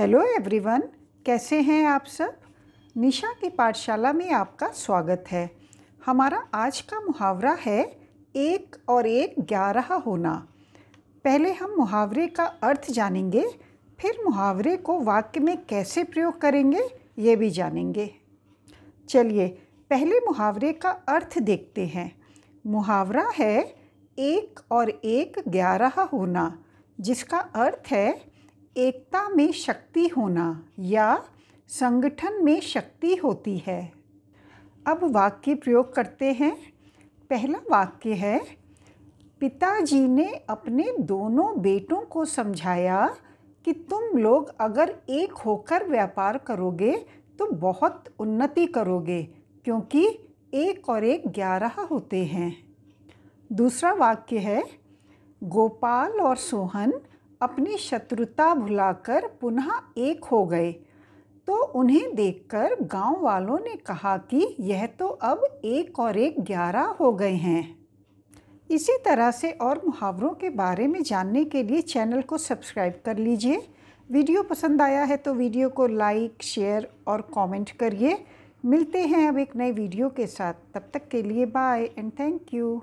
hello everyone कैसे हैं आप सब निशा की पाठशाला में आपका स्वागत है हमारा आज का मुहावरा है एक और एक ग्यारह होना पहले हम मुहावरे का अर्थ जानेंगे फिर मुहावरे को वाक्य में कैसे प्रयोग करेंगे ये भी जानेंगे चलिए पहले मुहावरे का अर्थ देखते हैं मुहावरा है एक और एक ग्यारह होना जिसका अर्थ है एकता में शक्ति होना या संगठन में शक्ति होती है अब वाक्य प्रयोग करते हैं पहला वाक्य है पिताजी ने अपने दोनों बेटों को समझाया कि तुम लोग अगर एक होकर व्यापार करोगे तो बहुत उन्नति करोगे क्योंकि एक और एक ग्यारह होते हैं दूसरा वाक्य है गोपाल और सोहन अपनी शत्रुता भुलाकर पुनः एक हो गए तो उन्हें देखकर गांव वालों ने कहा कि यह तो अब एक और एक ग्यारह हो गए हैं इसी तरह से और मुहावरों के बारे में जानने के लिए चैनल को सब्सक्राइब कर लीजिए वीडियो पसंद आया है तो वीडियो को लाइक शेयर और कमेंट करिए मिलते हैं अब एक नए वीडियो के साथ तब तक के लिए बाय एंड थैंक यू